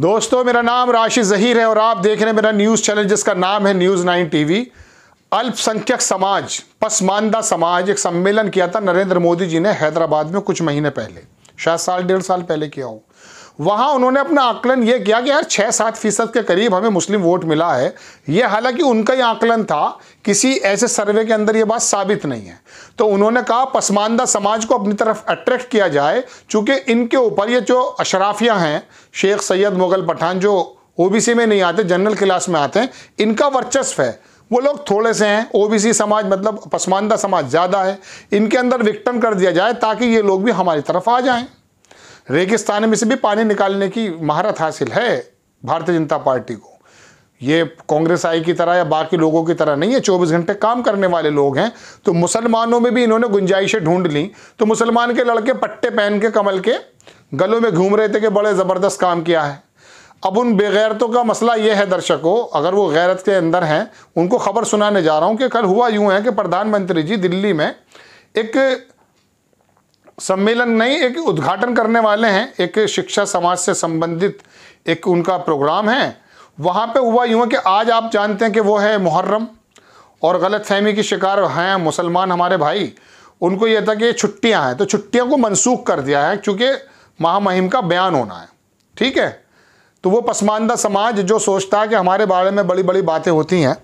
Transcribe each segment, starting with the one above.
दोस्तों मेरा नाम राशि जहीर है और आप देख रहे हैं मेरा न्यूज़ चैनल जिसका नाम है न्यूज़ नाइन टीवी अल्पसंख्यक समाज पसमानदा समाज एक सम्मेलन किया था नरेंद्र मोदी जी ने हैदराबाद में कुछ महीने पहले शायद साल डेढ़ साल पहले किया हो वहाँ उन्होंने अपना आकलन ये किया कि यार छः सात फीसद के करीब हमें मुस्लिम वोट मिला है ये हालांकि उनका ही आकलन था किसी ऐसे सर्वे के अंदर ये बात साबित नहीं है तो उन्होंने कहा पसमानदा समाज को अपनी तरफ अट्रैक्ट किया जाए चूँकि इनके ऊपर ये जो अशराफिया हैं शेख सैयद मुग़ल पठान जो ओ में नहीं आते जनरल क्लास में आते हैं इनका वर्चस्व है वो लोग थोड़े से हैं ओबीसी समाज मतलब पसमानदा समाज ज़्यादा है इनके अंदर विक्टम कर दिया जाए ताकि ये लोग भी हमारी तरफ आ जाएं रेगिस्तान में से भी पानी निकालने की महारत हासिल है भारतीय जनता पार्टी को ये कांग्रेस आई की तरह या बाकी लोगों की तरह नहीं है चौबीस घंटे काम करने वाले लोग हैं तो मुसलमानों में भी इन्होंने गुंजाइशें ढूंढ ली तो मुसलमान के लड़के पट्टे पहन के कमल के गलों में घूम रहे थे कि बड़े ज़बरदस्त काम किया है अब उन बेगैरतों का मसला यह है दर्शकों अगर वो गैरत के अंदर हैं उनको खबर सुनाने जा रहा हूँ कि कल हुआ यूँ है कि प्रधानमंत्री जी दिल्ली में एक सम्मेलन नहीं एक उद्घाटन करने वाले हैं एक शिक्षा समाज से संबंधित एक उनका प्रोग्राम है वहाँ पे हुआ यूँ कि आज आप जानते हैं कि वो है मुहर्रम और गलत फहमी की शिकार हैं मुसलमान हमारे भाई उनको यह था कि ये छुट्टियाँ हैं तो छुट्टियों को मनसूख कर दिया है क्योंकि महामहिम का बयान होना है ठीक है तो वो पसमानदा समाज जो सोचता है कि हमारे बारे में बड़ी बड़ी बातें होती हैं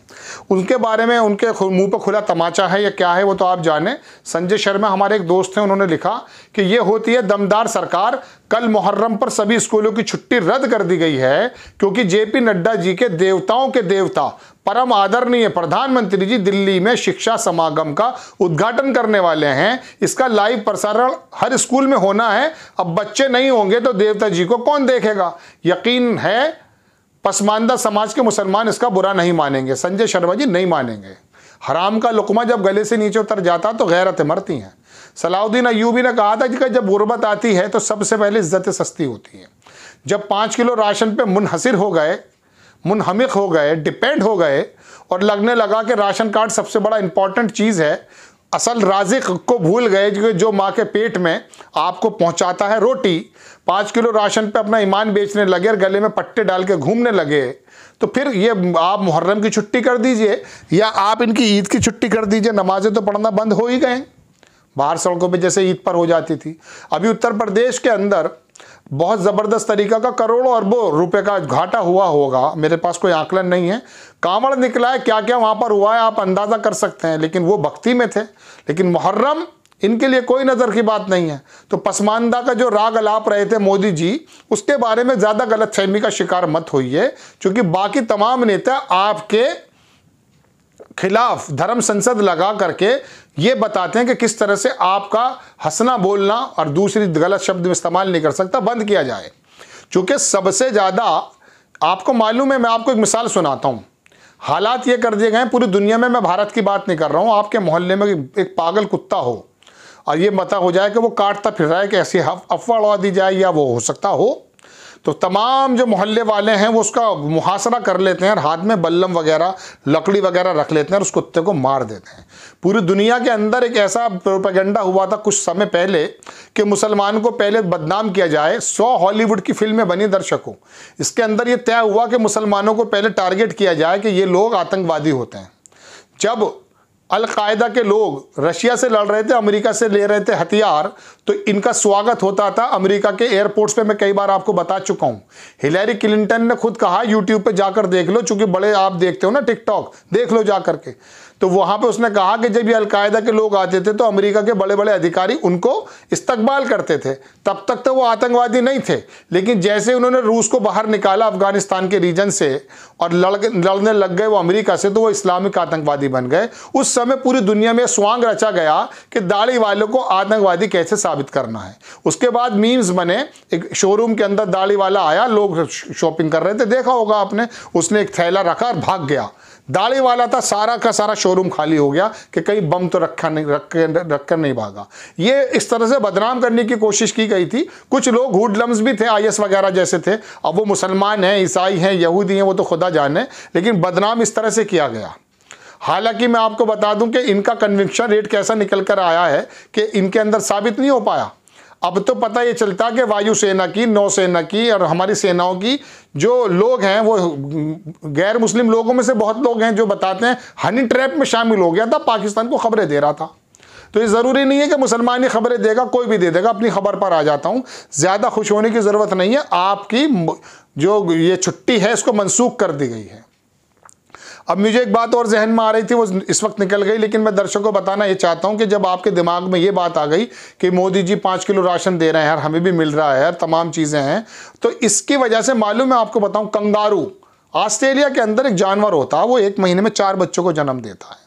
उनके बारे में उनके मुंह पर खुला तमाचा है या क्या है वो तो आप जाने संजय शर्मा हमारे एक दोस्त हैं उन्होंने लिखा कि ये होती है दमदार सरकार कल मुहर्रम पर सभी स्कूलों की छुट्टी रद्द कर दी गई है क्योंकि जेपी नड्डा जी के देवताओं के देवता परम आदरणीय प्रधानमंत्री जी दिल्ली में शिक्षा समागम का उद्घाटन करने वाले हैं इसका लाइव प्रसारण हर स्कूल में होना है अब बच्चे नहीं होंगे तो देवता जी को कौन देखेगा यकीन है पसमानदा समाज के मुसलमान इसका बुरा नहीं मानेंगे संजय शर्मा जी नहीं मानेंगे हराम का लुकमा जब गले से नीचे उतर जाता तो गैरतें मरती हैं सलाउद्दीन अयूबी ने कहा था कि जब गुर्बत आती है तो सबसे पहले इज्जतें सस्ती होती हैं जब पाँच किलो राशन पे मुनहसर हो गए मुनहमिक हो गए डिपेंड हो गए और लगने लगा कि राशन कार्ड सबसे बड़ा इंपॉर्टेंट चीज़ है असल राजिक को भूल गए कि जो माँ के पेट में आपको पहुँचाता है रोटी पाँच किलो राशन पे अपना ईमान बेचने लगे और गले में पट्टे डाल के घूमने लगे तो फिर ये आप मुहर्रम की छुट्टी कर दीजिए या आप इनकी ईद की छुट्टी कर दीजिए नमाज़ें तो पढ़ना बंद हो ही गए बाहर सड़कों पर जैसे ईद पर हो जाती थी अभी उत्तर प्रदेश के अंदर बहुत ज़बरदस्त तरीका का करोड़ों अरबों रुपए का घाटा हुआ होगा मेरे पास कोई आकलन नहीं है कांवड़ निकला है क्या क्या वहाँ पर हुआ है आप अंदाज़ा कर सकते हैं लेकिन वो भक्ति में थे लेकिन मुहर्रम इनके लिए कोई नज़र की बात नहीं है तो पसमानदा का जो राग अलाप रहे थे मोदी जी उसके बारे में ज़्यादा गलत फहमी का शिकार मत होइए क्योंकि बाकी तमाम नेता आपके खिलाफ धर्म संसद लगा करके ये बताते हैं कि किस तरह से आपका हंसना बोलना और दूसरी गलत शब्द में इस्तेमाल नहीं कर सकता बंद किया जाए चूंकि सबसे ज़्यादा आपको मालूम है मैं आपको एक मिसाल सुनाता हूँ हालात ये कर दिए गए हैं पूरी दुनिया में मैं भारत की बात नहीं कर रहा हूँ आपके मोहल्ले में एक पागल कुत्ता हो और ये पता हो जाए कि वो काटता फिर रहा है कि ऐसी अफवाह उड़ा दी जाए या वो हो सकता हो तो तमाम जो मोहल्ले वाले हैं वो उसका मुहासरा कर लेते हैं और हाथ में बल्लम वगैरह लकड़ी वगैरह रख लेते हैं और उस कुत्ते को मार देते हैं पूरी दुनिया के अंदर एक ऐसा प्रोपेगेंडा हुआ था कुछ समय पहले कि मुसलमान को पहले बदनाम किया जाए सौ हॉलीवुड की फिल्में बनी दर्शकों इसके अंदर ये तय हुआ कि मुसलमानों को पहले टारगेट किया जाए कि ये लोग आतंकवादी होते हैं जब अलकायदा के लोग रशिया से लड़ रहे थे अमेरिका से ले रहे थे हथियार तो इनका स्वागत होता था अमेरिका के एयरपोर्ट्स पे मैं कई बार आपको बता चुका हूँ हिलेरी क्लिंटन ने खुद कहा यूट्यूब पे जाकर देख लो चूंकि बड़े आप देखते हो ना टिकटॉक देख लो जा करके तो वहाँ पे उसने कहा कि जब ये अलकायदा के लोग आते थे तो अमेरिका के बड़े बड़े अधिकारी उनको इस्तकबाल करते थे तब तक तो वो आतंकवादी नहीं थे लेकिन जैसे उन्होंने रूस को बाहर निकाला अफगानिस्तान के रीजन से और लड़ लड़ने लग गए वो अमरीका से तो वो इस्लामिक आतंकवादी बन गए उस समय पूरी दुनिया में स्वांग रचा गया कि दाढ़ी वालों को आतंकवादी कैसे साबित करना है उसके बाद मीम्स बने एक शोरूम के अंदर दाढ़ी वाला आया लोग शॉपिंग कर रहे थे देखा होगा आपने उसने एक थैला रखा और भाग गया दाढ़ी वाला था सारा का सारा शोरूम खाली हो गया कि कहीं बम तो रखा नहीं रख रख कर नहीं भागा ये इस तरह से बदनाम करने की कोशिश की गई थी कुछ लोग हुडलम्स भी थे आईएस वगैरह जैसे थे अब वो मुसलमान हैं ईसाई हैं यहूदी हैं वो तो खुदा जाने लेकिन बदनाम इस तरह से किया गया हालांकि मैं आपको बता दूं कि इनका कन्विक्शन रेट कैसा निकल कर आया है कि इनके अंदर साबित नहीं हो पाया अब तो पता ये चलता कि वायुसेना की नौसेना की और हमारी सेनाओं की जो लोग हैं वो गैर मुस्लिम लोगों में से बहुत लोग हैं जो बताते हैं हनी ट्रैप में शामिल हो गया था पाकिस्तान को खबरें दे रहा था तो ये ज़रूरी नहीं है कि मुसलमान ही खबरें देगा कोई भी दे देगा अपनी खबर पर आ जाता हूँ ज़्यादा खुश होने की ज़रूरत नहीं है आपकी जो ये छुट्टी है इसको मनसूख कर दी गई है अब मुझे एक बात और जहन में आ रही थी वो इस वक्त निकल गई लेकिन मैं दर्शकों को बताना ये चाहता हूँ कि जब आपके दिमाग में ये बात आ गई कि मोदी जी पाँच किलो राशन दे रहे हैं यार हमें भी मिल रहा है यार तमाम चीज़ें हैं तो इसकी वजह से मालूम है आपको बताऊँ कंगारू ऑस्ट्रेलिया के अंदर एक जानवर होता है वो एक महीने में चार बच्चों को जन्म देता है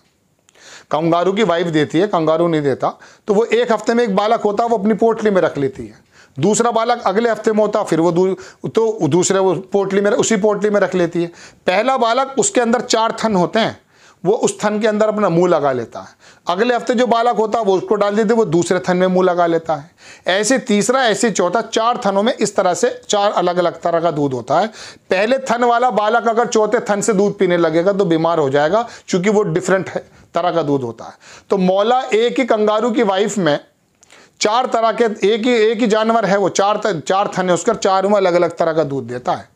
कंगारू की वाइफ देती है कंगारू नहीं देता तो वो एक हफ्ते में एक बालक होता है वो अपनी पोटली में रख लेती है दूसरा बालक अगले हफ्ते में होता फिर वो दू, तो दूसरे वो पोटली में उसी पोटली में रख लेती है पहला बालक उसके अंदर चार थन होते हैं वो उस थन के अंदर अपना मुंह लगा लेता है अगले हफ्ते जो बालक होता है वो उसको डाल देते वो दूसरे थन में मुंह लगा लेता है ऐसे तीसरा ऐसे चौथा चार थनों में इस तरह से चार अलग अलग तरह का दूध होता है पहले थन वाला बालक अगर चौथे थन से दूध पीने लगेगा तो बीमार हो जाएगा क्योंकि वो डिफरेंट तरह का दूध होता है तो मौला एक ही कंगारू की वाइफ में चार तरह के एक ही एक ही जानवर है वो चार तर, चार थने उसका चारों में अलग अलग तरह का दूध देता है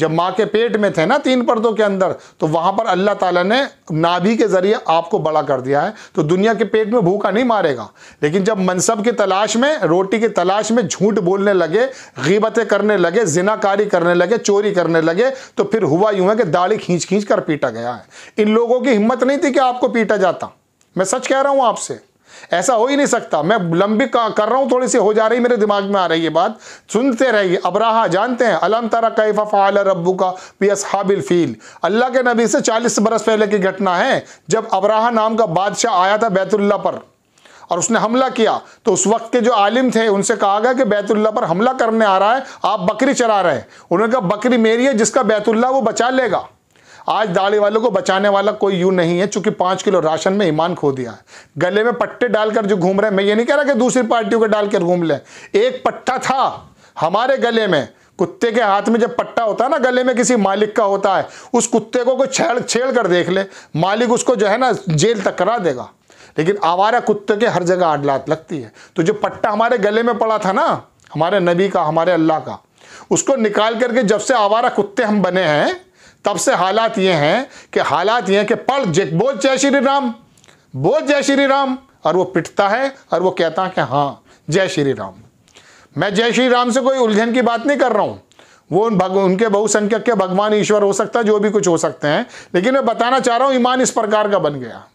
जब माँ के पेट में थे ना तीन पर्दों के अंदर तो वहाँ पर अल्लाह ताला ने नाभि के ज़रिए आपको बड़ा कर दिया है तो दुनिया के पेट में भूखा नहीं मारेगा लेकिन जब मनसब की तलाश में रोटी की तलाश में झूठ बोलने लगे गीबतें करने लगे जिनाकारी करने लगे चोरी करने लगे तो फिर हुआ यूँ है कि दाढ़ी खींच खींच कर पीटा गया है इन लोगों की हिम्मत नहीं थी कि आपको पीटा जाता मैं सच कह रहा हूँ आपसे ऐसा हो ही नहीं सकता मैं लंबी कर रहा हूं थोड़ी सी हो जा रही मेरे दिमाग में आ रही है बात सुनते रहिए अबराहा जानते हैं अलम तरा कैफा फ़ाल रबू का बी असहाबिल फ़ील अल्लाह के नबी से चालीस बरस पहले की घटना है जब अबराहा नाम का बादशाह आया था बैतुल्ला पर और उसने हमला किया तो उस वक्त के जो आलिम थे उनसे कहा गया कि बैतुल्ला पर हमला करने आ रहा है आप बकरी चरा रहे हैं उन्होंने कहा बकरी मेरी है जिसका बैतुल्ला वो बचा लेगा आज दाढ़ी वालों को बचाने वाला कोई यू नहीं है चूंकि पांच किलो राशन में ईमान खो दिया है गले में पट्टे डालकर जो घूम रहे हैं मैं ये नहीं कह रहा कि दूसरी पार्टियों के डालकर घूम लें एक पट्टा था हमारे गले में कुत्ते के हाथ में जब पट्टा होता है ना गले में किसी मालिक का होता है उस कुत्ते को कोई छेड़ छेड़ कर देख ले मालिक उसको जो है ना जेल तक करा देगा लेकिन आवारा कुत्ते के हर जगह आडलात लगती है तो जो पट्टा हमारे गले में पड़ा था ना हमारे नबी का हमारे अल्लाह का उसको निकाल करके जब से आवारा कुत्ते हम बने हैं तब से हालात ये हैं कि हालात ये हैं कि पढ़ जय बोल जय श्री राम बोल जय श्री राम और वो पिटता है और वो कहता है कि हाँ जय श्री राम मैं जय श्री राम से कोई उलझन की बात नहीं कर रहा हूँ वो उन भग उनके बहुसंख्यक के भगवान ईश्वर हो सकता है जो भी कुछ हो सकते हैं लेकिन मैं बताना चाह रहा हूँ ईमान इस प्रकार का बन गया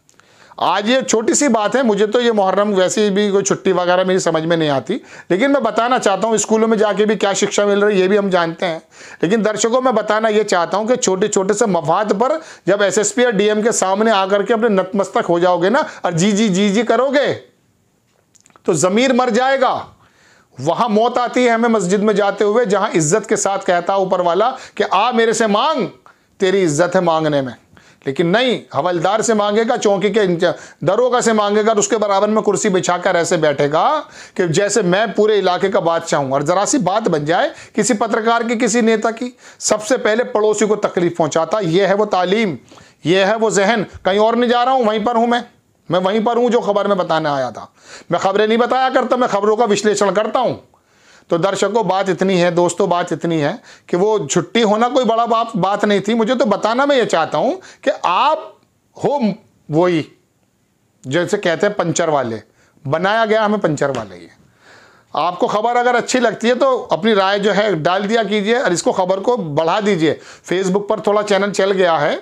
आज ये छोटी सी बात है मुझे तो ये मुहर्रम वैसे भी कोई छुट्टी वगैरह मेरी समझ में नहीं आती लेकिन मैं बताना चाहता हूँ स्कूलों में जाके भी क्या शिक्षा मिल रही है ये भी हम जानते हैं लेकिन दर्शकों मैं बताना ये चाहता हूँ कि छोटे छोटे से मफाद पर जब एस और डीएम के सामने आकर के अपने नतमस्तक हो जाओगे ना और जी जी जी जी करोगे तो ज़मीर मर जाएगा वहां मौत आती है हमें मस्जिद में जाते हुए जहां इज्जत के साथ कहता ऊपर वाला कि आ मेरे से मांग तेरी इज्जत है मांगने में लेकिन नहीं हवलदार से मांगेगा चौकी के दरोगा से मांगेगा तो उसके बराबर में कुर्सी बिछाकर ऐसे बैठेगा कि जैसे मैं पूरे इलाके का बादशाह हूं और ज़रा सी बात बन जाए किसी पत्रकार की किसी नेता की सबसे पहले पड़ोसी को तकलीफ पहुँचाता यह है वो तालीम यह है वो जहन कहीं और नहीं जा रहा हूँ वहीं पर हूँ मैं मैं वहीं पर हूँ जो खबर में बताने आया था मैं खबरें नहीं बताया करता मैं खबरों का विश्लेषण करता हूँ तो दर्शकों बात इतनी है दोस्तों बात इतनी है कि वो छुट्टी होना कोई बड़ा बात बात नहीं थी मुझे तो बताना मैं ये चाहता हूं कि आप हो वही जैसे कहते हैं पंचर वाले बनाया गया हमें पंचर वाले ये आपको खबर अगर अच्छी लगती है तो अपनी राय जो है डाल दिया कीजिए और इसको खबर को बढ़ा दीजिए फेसबुक पर थोड़ा चैनल चल गया है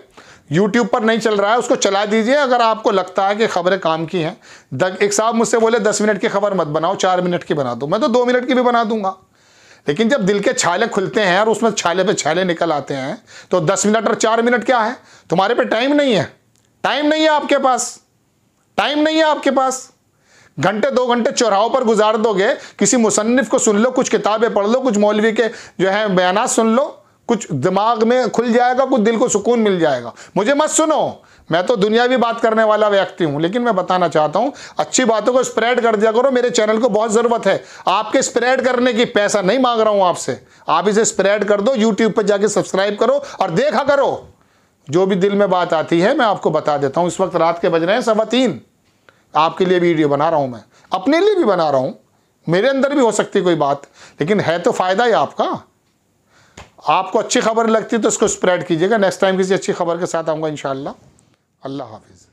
यूट्यूब पर नहीं चल रहा है उसको चला दीजिए अगर आपको लगता है कि खबरें काम की हैं एक साहब मुझसे बोले दस मिनट की खबर मत बनाओ चार मिनट की बना दो मैं तो दो मिनट की भी बना दूंगा लेकिन जब दिल के छाले खुलते हैं और उसमें छाले पे छाले निकल आते हैं तो दस मिनट और चार मिनट क्या है तुम्हारे पे टाइम नहीं है टाइम नहीं है आपके पास टाइम नहीं है आपके पास घंटे दो घंटे चौराहों पर गुजार दोगे किसी मुसनफ़ को सुन लो कुछ किताबें पढ़ लो कुछ मौलवी के जो है बयान सुन लो कुछ दिमाग में खुल जाएगा कुछ दिल को सुकून मिल जाएगा मुझे मत सुनो मैं तो दुनियावी बात करने वाला व्यक्ति हूं लेकिन मैं बताना चाहता हूं अच्छी बातों को स्प्रेड कर दिया करो मेरे चैनल को बहुत ज़रूरत है आपके स्प्रेड करने की पैसा नहीं मांग रहा हूं आपसे आप इसे स्प्रेड कर दो यूट्यूब पर जाके सब्सक्राइब करो और देखा करो जो भी दिल में बात आती है मैं आपको बता देता हूं इस वक्त रात के बज रहे हैं सवा तीन आपके लिए वीडियो बना रहा हूं मैं अपने लिए भी बना रहा हूं मेरे अंदर भी हो सकती कोई बात लेकिन है तो फ़ायदा ही आपका आपको अच्छी खबर लगती है तो इसको स्प्रेड कीजिएगा नेक्स्ट टाइम किसी अच्छी खबर के साथ आऊँगा इन अल्लाह हाफिज़